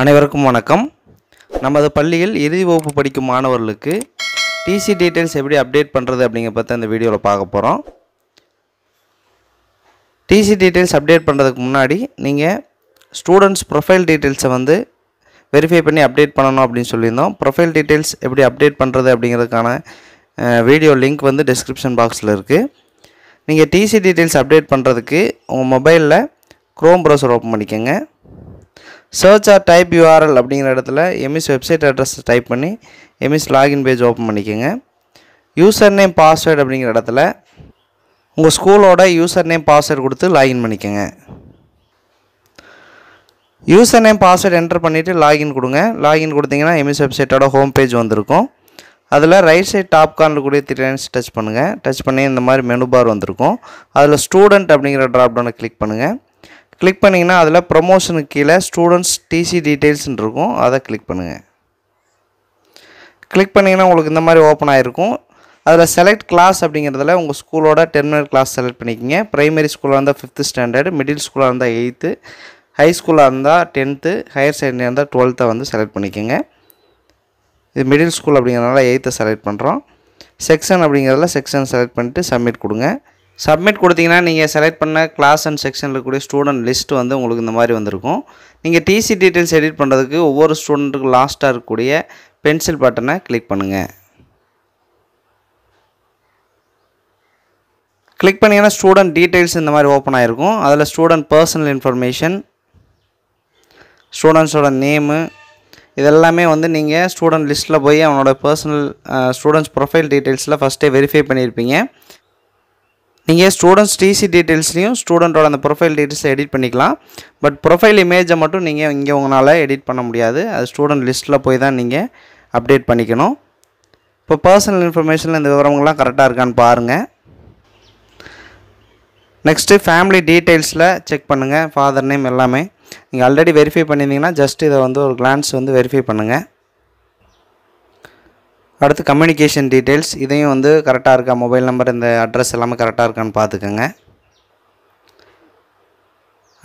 அனைவருக்கும் வணக்கம் நமது பள்ளியில் இறுதி வகுப்பு படிக்கும் மாணவர்களுக்கு டிசி டீட்டெயில்ஸ் எப்படி அப்டேட் பண்ணுறது அப்படிங்கிற பற்றி அந்த வீடியோவில் பார்க்க போகிறோம் டிசி டீட்டெயில்ஸ் அப்டேட் பண்ணுறதுக்கு முன்னாடி நீங்கள் ஸ்டூடெண்ட்ஸ் ப்ரொஃபைல் டீட்டெயில்ஸை வந்து வெரிஃபை பண்ணி அப்டேட் பண்ணணும் அப்படின்னு சொல்லியிருந்தோம் ப்ரொஃபைல் டீட்டெயில்ஸ் எப்படி அப்டேட் பண்ணுறது அப்படிங்கிறதுக்கான வீடியோ லிங்க் வந்து டிஸ்கிரிப்ஷன் பாக்ஸில் இருக்குது நீங்கள் டிசி டீட்டெயில்ஸ் அப்டேட் பண்ணுறதுக்கு உங்கள் மொபைலில் க்ரோம் ப்ரௌசர் ஓப்பன் பண்ணிக்கோங்க சர்ச் ஆர் டைப் யூஆர்எல் அப்படிங்கிற இடத்துல எமிஸ் வெப்சைட் அட்ரஸ் டைப் பண்ணி எமிஸ் லாகின் பேஜ் ஓப்பன் பண்ணிக்கோங்க யூசர் நேம் பாஸ்வேர்டு அப்படிங்கிற இடத்துல உங்கள் ஸ்கூலோட யூசர் நேம் பாஸ்வேர்டு கொடுத்து லாகின் பண்ணிக்கோங்க யூசர் நேம் பாஸ்வேர்டு என்டர் பண்ணிவிட்டு லாகின் கொடுங்க லாகின் கொடுத்தீங்கன்னா எம்எஸ் வெப்சைட்டோட ஹோம் பேஜ் வந்திருக்கும் அதில் ரைட் சைட் டாப் கார்னில் கூடிய திரையன்ஸ் டச் பண்ணுங்கள் டச் பண்ணி இந்த மாதிரி மெனு பார் வந்திருக்கும் அதில் ஸ்டூடெண்ட் அப்படிங்கிற ட்ராப் டவுனை கிளிக் பண்ணுங்கள் கிளிக் பண்ணிங்கன்னா அதில் ப்ரொமோஷனுக்கு கீழே ஸ்டூடெண்ட்ஸ் டிசி டீட்டெயில்ஸ்னு இருக்கும் அதை கிளிக் பண்ணுங்கள் கிளிக் பண்ணிங்கன்னா உங்களுக்கு இந்த மாதிரி ஓப்பன் ஆகிருக்கும் அதில் செலக்ட் கிளாஸ் அப்படிங்கிறதுல உங்கள் ஸ்கூலோட டெர்மினல் கிளாஸ் செலக்ட் பண்ணிக்கிங்க ப்ரைமரி ஸ்கூலாக இருந்தால் ஃபிஃப்த்து ஸ்டாண்டர்டு மிடில் ஸ்கூலாக இருந்தால் எயித்து ஹை ஸ்கூலாக இருந்தால் டென்த்து ஹையர் செகண்டரி இருந்தால் டுவெல்த்தை வந்து செலக்ட் பண்ணிக்கோங்க இது மிடில் ஸ்கூல் அப்படிங்கிறனால எயித்தை செலக்ட் பண்ணுறோம் செக்ஷன் அப்படிங்கிறதுல செக்ஷன் செலக்ட் பண்ணிவிட்டு சப்மிட் கொடுங்க சப்மிட் கொடுத்தீங்கன்னா நீங்கள் செலக்ட் பண்ண கிளாஸ் அண்ட் செக்ஷனில் இருக்கக்கூடிய ஸ்டூடெண்ட் லிஸ்ட் வந்து உங்களுக்கு இந்த மாதிரி வந்திருக்கும் நீங்கள் டிசி டீட்டெயில்ஸ் எடிட் பண்ணுறதுக்கு ஒவ்வொரு ஸ்டூடெண்ட்டுக்கு லாஸ்ட்டாக இருக்கக்கூடிய பென்சில் பட்டனை கிளிக் பண்ணுங்கள் கிளிக் பண்ணிங்கன்னா ஸ்டூடெண்ட் டீட்டெயில்ஸ் இந்த மாதிரி ஓப்பன் ஆகிருக்கும் அதில் ஸ்டூடெண்ட் பர்சனல் இன்ஃபர்மேஷன் ஸ்டூடெண்ட்ஸோட நேமு இதெல்லாமே வந்து நீங்கள் ஸ்டூடெண்ட் லிஸ்ட்டில் போய் அவனோட பர்சனல் ஸ்டூடெண்ட்ஸ் ப்ரொஃபைல் டீட்டெயில்ஸில் ஃபஸ்ட்டே வெரிஃபை பண்ணியிருப்பீங்க நீங்கள் ஸ்டூடெண்ட்ஸ் டிசி டீட்டெயில்ஸ்லையும் ஸ்டூடெண்ட்டோட அந்த ப்ரொஃபைல் டீட்டெயில்ஸை எடிட் பண்ணிக்கலாம் பட் ப்ரொஃபைல் இமேஜை மட்டும் நீங்கள் இங்கே உங்களால் எடிட் பண்ண முடியாது அது ஸ்டூடெண்ட் லிஸ்ட்டில் போய் தான் நீங்கள் அப்டேட் பண்ணிக்கணும் இப்போ பர்சனல் இன்ஃபர்மேஷனில் இந்த விவரங்கள்லாம் கரெக்டாக இருக்கான்னு பாருங்கள் நெக்ஸ்ட்டு ஃபேமிலி டீட்டெயில்ஸில் செக் பண்ணுங்கள் ஃபாதர் நேம் எல்லாமே நீங்கள் ஆல்ரெடி வெரிஃபை பண்ணியிருந்தீங்கன்னா ஜஸ்ட் இதை வந்து ஒரு கிளான்ஸ் வந்து வெரிஃபை பண்ணுங்கள் அடுத்து கம்யூனிகேஷன் டீட்டெயில்ஸ் இதையும் வந்து கரெக்டாக இருக்கா மொபைல் நம்பர் இந்த அட்ரஸ் எல்லாமே கரெக்டாக இருக்கான்னு பார்த்துக்கோங்க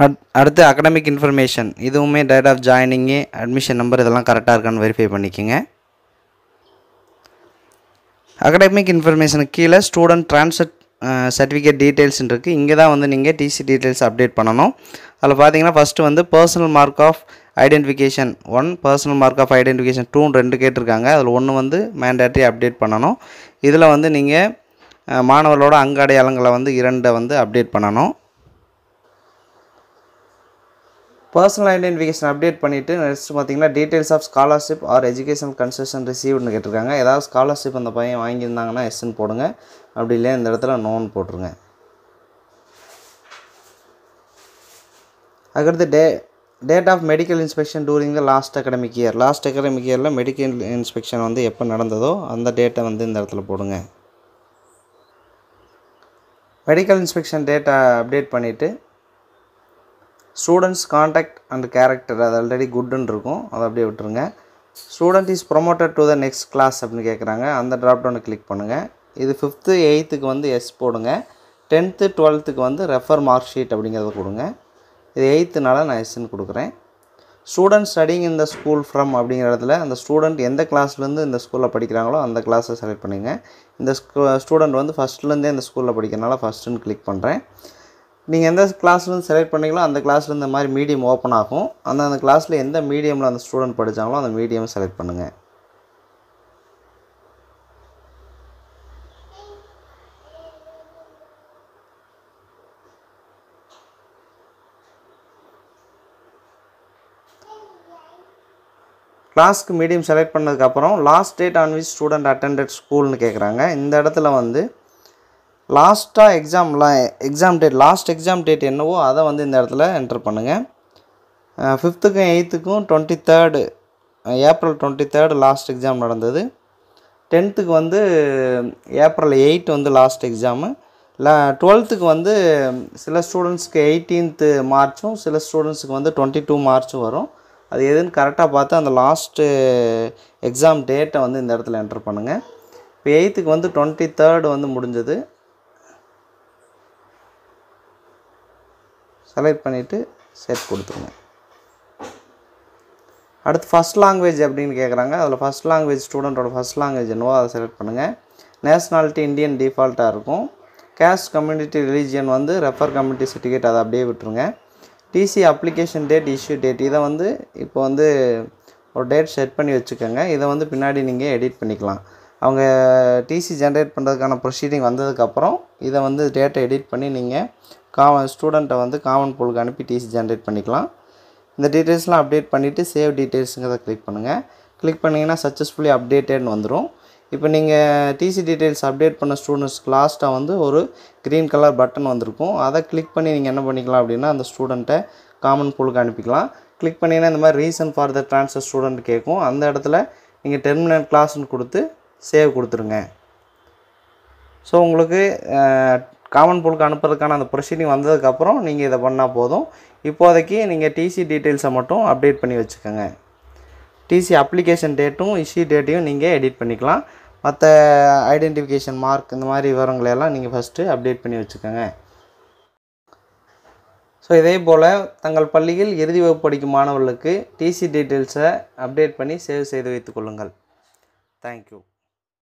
அட் அடுத்து அகடமிக் இன்ஃபர்மேஷன் இதுவுமே date of joining admission number இதெல்லாம் கரெக்டாக இருக்கான்னு வெரிஃபை பண்ணிக்கோங்க அகடமிக் இன்ஃபர்மேஷனுக்கு கீழே ஸ்டூடெண்ட் ட்ரான்ஸ்ஃபர் சர்டிஃபிகேட் டீட்டெயில்ஸ்னு இருக்குது இங்கே தான் வந்து நீங்கள் டிசி டீட்டெயில்ஸ் அப்டேட் பண்ணணும் அதில் பார்த்தீங்கன்னா ஃபஸ்ட்டு வந்து personal mark of identification one personal mark of identification டூன்னு ரெண்டு கேட்டிருக்காங்க அதில் ஒன்று வந்து மேண்டேட்ரி அப்டேட் பண்ணணும் இதில் வந்து நீங்கள் மாணவர்களோட அங்காடையாளங்களை வந்து இரண்டை வந்து அப்டேட் பண்ணணும் பர்சனல் ஐடென்டிஃபிகேஷன் அப்டேட் பண்ணிவிட்டு நெக்ஸ்ட் பார்த்தீங்கன்னா details of scholarship or education concession ரிசீவ்னு கேட்டிருக்காங்க ஏதாவது ஸ்காலர்ஷிப் அந்த பையன் வாங்கியிருந்தாங்கன்னா எஸ்ன்னு போடுங்க அப்படி இல்லையா இந்த இடத்துல நோன் போட்டுருங்க அதுக்கடுத்து day date of medical inspection during the last academic year last academic இயரில் மெடிக்கல் இன்ஸ்பெக்ஷன் வந்து எப்போ நடந்ததோ அந்த டேட்டை வந்து இந்த இடத்துல போடுங்க மெடிக்கல் இன்ஸ்பெக்ஷன் டேட்டா அப்டேட் பண்ணிவிட்டு ஸ்டூடெண்ட்ஸ் காண்டாக்ட் அண்ட் கேரக்டர் அது ஆல்ரெடி குட்டுன்னு இருக்கும் அதை அப்படியே விட்டுருங்க student is promoted to the next class அப்படின்னு கேட்குறாங்க அந்த ட்ராப்டவுனை கிளிக் பண்ணுங்கள் இது ஃபிஃப்த்து எயித்துக்கு வந்து எஸ் போடுங்க டென்த்து டுவெல்த்துக்கு வந்து ரெஃபர் மார்க் ஷீட் அப்படிங்கிறத கொடுங்க இது எயித்துனால நான் எஸ்ன்னு கொடுக்குறேன் ஸ்டூடெண்ட் ஸ்டடிங் இந்த ஸ்கூல் ஃப்ரம் அப்படிங்கிற அந்த ஸ்டூடெண்ட் எந்த கிளாஸ்லேருந்து இந்த ஸ்கூலில் படிக்கிறாங்களோ அந்த கிளாஸை செலக்ட் பண்ணுங்கள் இந்த ஸ்கூ ஸ்டூடெண்ட் வந்து ஃபஸ்ட்லேருந்தே இந்த ஸ்கூலில் படிக்கிறனால ஃபஸ்ட்டுன்னு கிளிக் பண்ணுறேன் நீங்கள் எந்த கிளாஸ்லேருந்து செலக்ட் பண்ணிங்களோ அந்த கிளாஸில் இந்த மாதிரி மீடியம் ஓப்பன் ஆகும் அந்த அந்த கிளாஸில் எந்த மீடியமில் அந்த ஸ்டூடெண்ட் படித்தாங்களோ அந்த மீடியம் செலக்ட் பண்ணுங்கள் கிளாஸ்க்கு மீடியம் செலக்ட் பண்ணதுக்கப்புறம் last date on which student attended ஸ்கூல்னு கேட்குறாங்க இந்த இடத்துல வந்து லாஸ்ட்டாக எக்ஸாம்லாம் exam date last exam date என்னவோ அதை வந்து இந்த இடத்துல என்ட்ரு பண்ணுங்கள் ஃபிஃப்த்துக்கும் எயித்துக்கும் twenty third April twenty third last exam நடந்தது டென்த்துக்கு வந்து ஏப்ரல் எயிட் வந்து லாஸ்ட் எக்ஸாமு இல்லை டுவெல்த்துக்கு வந்து சில ஸ்டூடெண்ட்ஸுக்கு எயிட்டீன்த்து மார்ச்சும் சில ஸ்டூடெண்ட்ஸுக்கு வந்து டுவெண்ட்டி டூ மார்ச்சும் வரும் அது எதுன்னு கரெக்டாக பார்த்து அந்த லாஸ்ட்டு எக்ஸாம் டேட்டை வந்து இந்த இடத்துல என்ட்ரு பண்ணுங்கள் இப்போ எயித்துக்கு வந்து டுவெண்ட்டி தேர்டு வந்து முடிஞ்சது செலக்ட் பண்ணிவிட்டு செட் கொடுத்துருங்க அடுத்து ஃபஸ்ட் லாங்குவேஜ் அப்படின்னு கேட்குறாங்க அதில் ஃபஸ்ட் லாங்குவேஜ் ஸ்டூடெண்ட்டோட ஃபஸ்ட் லாங்குவேஜ் என்னவோ அதை செலக்ட் பண்ணுங்கள் நேஷ்னாலிட்டி இந்தியன் டிஃபால்ட்டாக இருக்கும் கேஸ்ட் கம்யூனிட்டி ரிலீஜியன் வந்து ரெஃபர் கம்யூனிட்டி சர்டிஃபிகேட் அதை அப்படியே விட்டுருங்க TC application date issue date இதை வந்து இப்போ வந்து ஒரு டேட் செட் பண்ணி வச்சுக்கோங்க இதை வந்து பின்னாடி நீங்கள் எடிட் பண்ணிக்கலாம் அவங்க டிசி ஜென்ரேட் பண்ணுறதுக்கான ப்ரொசீடிங் வந்ததுக்கப்புறம் இதை வந்து டேட்டா எடிட் பண்ணி நீங்கள் காம ஸ்டூடெண்ட்டை வந்து காமன் போலுக்கு அனுப்பி டிசி ஜென்ரேட் பண்ணிக்கலாம் இந்த டீட்டெயில்ஸ்லாம் அப்டேட் பண்ணிவிட்டு சேவ் டீட்டெயில்ஸுங்கிறத கிளிக் பண்ணுங்கள் கிளிக் பண்ணிங்கன்னா சக்ஸஸ்ஃபுல்லி அப்டேட்டட்னு வந்துடும் இப்போ நீங்கள் டிசி டீட்டெயில்ஸ் அப்டேட் பண்ண ஸ்டூடெண்ட்ஸ்க்கு லாஸ்ட்டாக வந்து ஒரு க்ரீன் கலர் பட்டன் வந்திருக்கும் அதை கிளிக் பண்ணி நீங்கள் என்ன பண்ணிக்கலாம் அப்படின்னா அந்த ஸ்டூடெண்ட்டை காமன் பூலுக்கு அனுப்பிக்கலாம் கிளிக் பண்ணிங்கன்னா இந்த மாதிரி reason for the transfer student கேட்கும் அந்த இடத்துல நீங்கள் டெர்மினல் கிளாஸ்ன்னு கொடுத்து சேவ் கொடுத்துருங்க ஸோ உங்களுக்கு காமன் பூலுக்கு அனுப்புறதுக்கான அந்த ப்ரொசீடிங் வந்ததுக்கப்புறம் நீங்கள் இதை பண்ணால் போதும் இப்போதைக்கு நீங்கள் டிசி டீட்டெயில்ஸை மட்டும் அப்டேட் பண்ணி வச்சுக்கோங்க டிசி அப்ளிகேஷன் டேட்டும் இஷ்யூ டேட்டையும் நீங்கள் எடிட் பண்ணிக்கலாம் மற்ற ஐடென்டிஃபிகேஷன் மார்க் இந்த மாதிரி விவரங்களையெல்லாம் நீங்கள் ஃபஸ்ட்டு அப்டேட் பண்ணி வச்சுக்கோங்க ஸோ இதே போல் தங்கள் பள்ளியில் இறுதி வகுப்பு படிக்கும் மாணவர்களுக்கு டிசி டீட்டெயில்ஸை அப்டேட் பண்ணி சேவ் செய்து வைத்துக்கொள்ளுங்கள் தேங்க்யூ